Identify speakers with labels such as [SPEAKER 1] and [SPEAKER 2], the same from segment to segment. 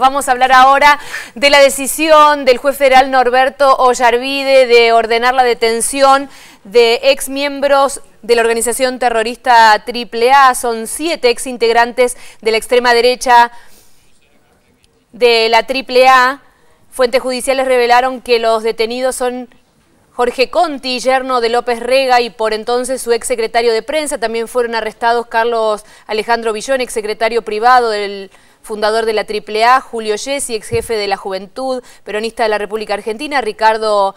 [SPEAKER 1] Vamos a hablar ahora de la decisión del juez federal Norberto Ollarvide de ordenar la detención de exmiembros de la organización terrorista AAA. Son siete ex integrantes de la extrema derecha de la AAA. Fuentes judiciales revelaron que los detenidos son Jorge Conti, yerno de López Rega y por entonces su ex secretario de prensa. También fueron arrestados Carlos Alejandro Villón, secretario privado del fundador de la AAA, Julio Jessi, ex jefe de la Juventud, peronista de la República Argentina, Ricardo...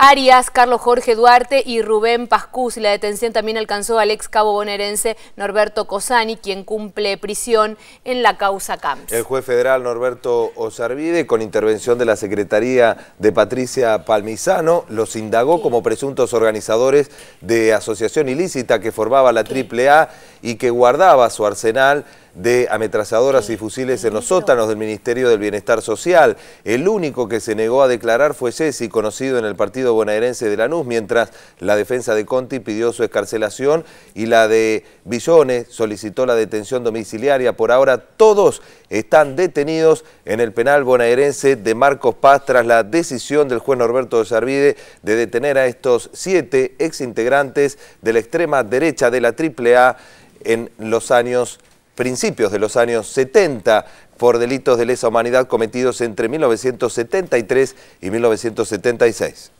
[SPEAKER 1] Arias, Carlos Jorge Duarte y Rubén Pascuz. La detención también alcanzó al ex cabo bonaerense Norberto Cosani, quien cumple prisión en la causa Camps. El
[SPEAKER 2] juez federal Norberto Osarvide, con intervención de la Secretaría de Patricia Palmisano, los indagó como presuntos organizadores de asociación ilícita que formaba la AAA y que guardaba su arsenal de ametralladoras y fusiles en los sótanos del Ministerio del Bienestar Social. El único que se negó a declarar fue Jesse, conocido en el partido bonaerense de Lanús, mientras la defensa de Conti pidió su escarcelación y la de Villones solicitó la detención domiciliaria. Por ahora todos están detenidos en el penal bonaerense de Marcos Paz tras la decisión del juez Norberto de Sarvide de detener a estos siete exintegrantes de la extrema derecha de la AAA en los años principios de los años 70 por delitos de lesa humanidad cometidos entre 1973 y 1976.